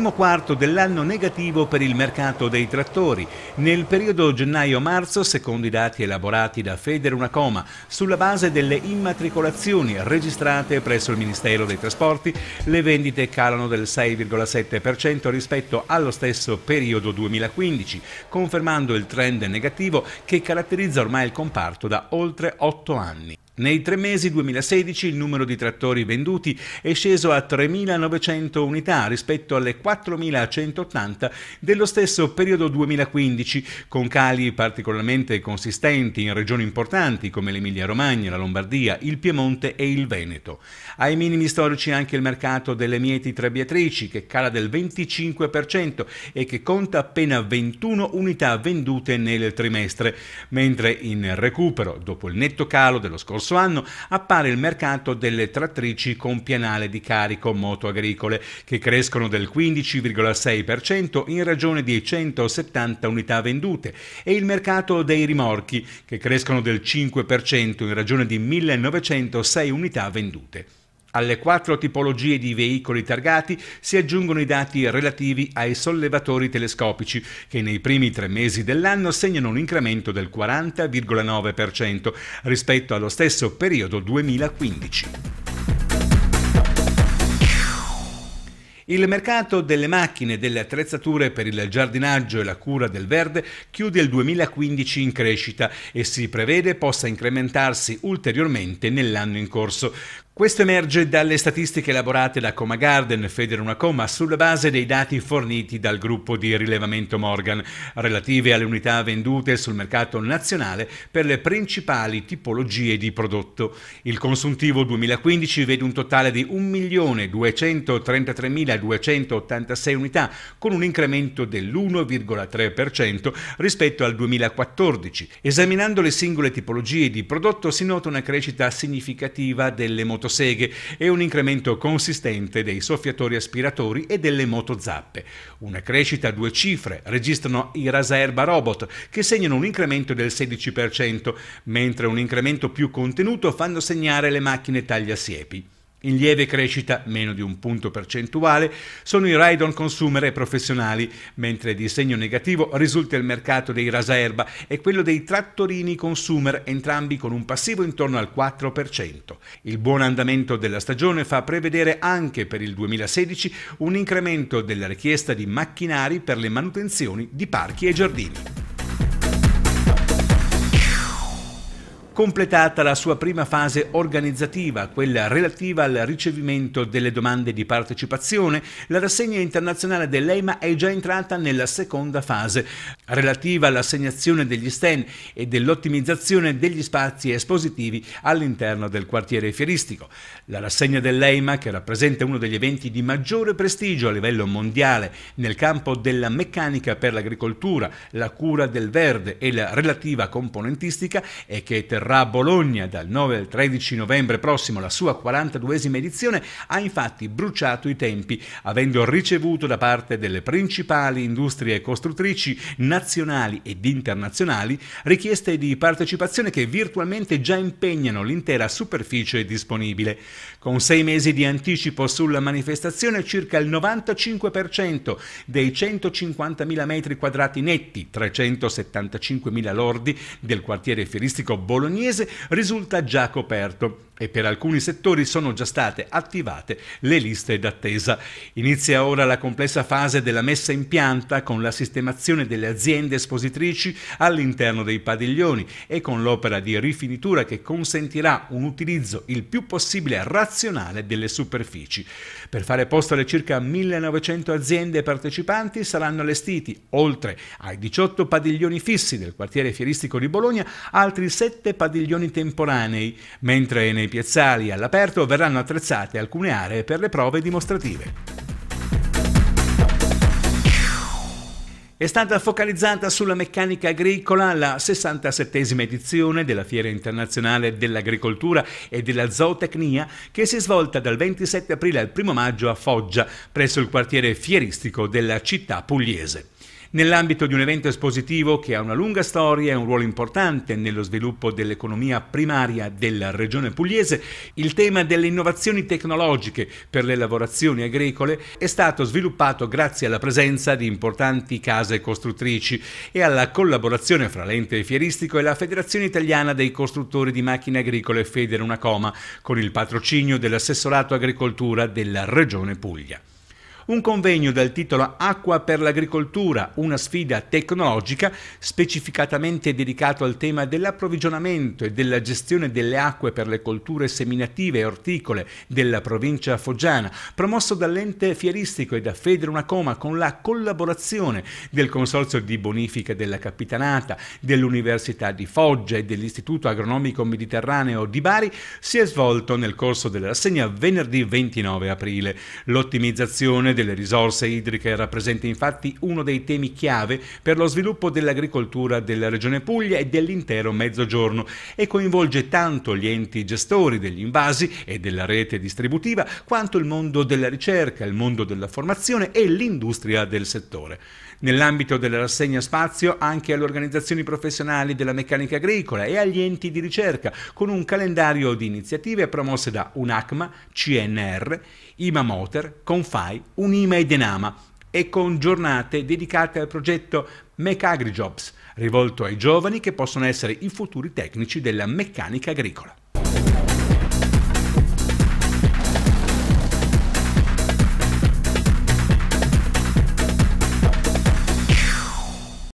primo quarto dell'anno negativo per il mercato dei trattori. Nel periodo gennaio-marzo, secondo i dati elaborati da Federunacoma, sulla base delle immatricolazioni registrate presso il Ministero dei Trasporti, le vendite calano del 6,7% rispetto allo stesso periodo 2015, confermando il trend negativo che caratterizza ormai il comparto da oltre 8 anni. Nei tre mesi 2016 il numero di trattori venduti è sceso a 3.900 unità rispetto alle 4.180 dello stesso periodo 2015, con cali particolarmente consistenti in regioni importanti come l'Emilia-Romagna, la Lombardia, il Piemonte e il Veneto. Ai minimi storici anche il mercato delle mieti trebbiatrici che cala del 25% e che conta appena 21 unità vendute nel trimestre, mentre in recupero, dopo il netto calo dello scorso scorso anno appare il mercato delle trattrici con pianale di carico moto agricole, che crescono del 15,6% in ragione di 170 unità vendute, e il mercato dei rimorchi, che crescono del 5% in ragione di 1906 unità vendute. Alle quattro tipologie di veicoli targati si aggiungono i dati relativi ai sollevatori telescopici, che nei primi tre mesi dell'anno segnano un incremento del 40,9% rispetto allo stesso periodo 2015. Il mercato delle macchine e delle attrezzature per il giardinaggio e la cura del verde chiude il 2015 in crescita e si prevede possa incrementarsi ulteriormente nell'anno in corso. Questo emerge dalle statistiche elaborate da Coma Garden, Feder una Coma, sulla base dei dati forniti dal gruppo di rilevamento Morgan, relative alle unità vendute sul mercato nazionale per le principali tipologie di prodotto. Il consuntivo 2015 vede un totale di 1.233.286 unità, con un incremento dell'1,3% rispetto al 2014. Esaminando le singole tipologie di prodotto si nota una crescita significativa delle motociclette seghe e un incremento consistente dei soffiatori aspiratori e delle motozappe. Una crescita a due cifre registrano i raserba robot che segnano un incremento del 16%, mentre un incremento più contenuto fanno segnare le macchine tagliasiepi. In lieve crescita, meno di un punto percentuale, sono i raidon consumer e professionali, mentre di segno negativo risulta il mercato dei rasaerba e quello dei trattorini consumer, entrambi con un passivo intorno al 4%. Il buon andamento della stagione fa prevedere anche per il 2016 un incremento della richiesta di macchinari per le manutenzioni di parchi e giardini. completata la sua prima fase organizzativa, quella relativa al ricevimento delle domande di partecipazione, la rassegna internazionale dell'EIMA è già entrata nella seconda fase, relativa all'assegnazione degli stand e dell'ottimizzazione degli spazi espositivi all'interno del quartiere fieristico. La rassegna dell'EIMA, che rappresenta uno degli eventi di maggiore prestigio a livello mondiale nel campo della meccanica per l'agricoltura, la cura del verde e la relativa componentistica, e che terrà a Bologna dal 9 al 13 novembre prossimo la sua 42esima edizione, ha infatti bruciato i tempi, avendo ricevuto da parte delle principali industrie costruttrici nazionali ed internazionali richieste di partecipazione che virtualmente già impegnano l'intera superficie disponibile. Con sei mesi di anticipo sulla manifestazione circa il 95% dei 150.000 metri quadrati netti, 375.000 lordi del quartiere fieristico bolognese bolognese risulta già coperto e per alcuni settori sono già state attivate le liste d'attesa. Inizia ora la complessa fase della messa in pianta con la sistemazione delle aziende espositrici all'interno dei padiglioni e con l'opera di rifinitura che consentirà un utilizzo il più possibile razionale delle superfici. Per fare posto alle circa 1900 aziende partecipanti saranno allestiti, oltre ai 18 padiglioni fissi del quartiere fieristico di Bologna, altri 7 padiglioni temporanei, mentre nei piazzali all'aperto verranno attrezzate alcune aree per le prove dimostrative. È stata focalizzata sulla meccanica agricola la 67esima edizione della Fiera Internazionale dell'Agricoltura e della Zootecnia che si è svolta dal 27 aprile al 1 maggio a Foggia presso il quartiere fieristico della città pugliese. Nell'ambito di un evento espositivo che ha una lunga storia e un ruolo importante nello sviluppo dell'economia primaria della regione pugliese, il tema delle innovazioni tecnologiche per le lavorazioni agricole è stato sviluppato grazie alla presenza di importanti case costruttrici e alla collaborazione fra l'ente fieristico e la Federazione Italiana dei Costruttori di Macchine Agricole Federunacoma, con il patrocinio dell'assessorato agricoltura della Regione Puglia un convegno dal titolo Acqua per l'agricoltura, una sfida tecnologica specificatamente dedicato al tema dell'approvvigionamento e della gestione delle acque per le colture seminative e orticole della provincia foggiana, promosso dall'ente fieristico e da una Coma con la collaborazione del Consorzio di Bonifica della Capitanata, dell'Università di Foggia e dell'Istituto Agronomico Mediterraneo di Bari, si è svolto nel corso della rassegna venerdì 29 aprile. L'ottimizzazione delle risorse idriche rappresenta infatti uno dei temi chiave per lo sviluppo dell'agricoltura della Regione Puglia e dell'intero Mezzogiorno e coinvolge tanto gli enti gestori degli invasi e della rete distributiva quanto il mondo della ricerca, il mondo della formazione e l'industria del settore. Nell'ambito della rassegna spazio anche alle organizzazioni professionali della meccanica agricola e agli enti di ricerca con un calendario di iniziative promosse da UNACMA, CNR, IMA Motor, con FAI, Unima e Denama e con giornate dedicate al progetto Mech Agri Jobs, rivolto ai giovani che possono essere i futuri tecnici della meccanica agricola.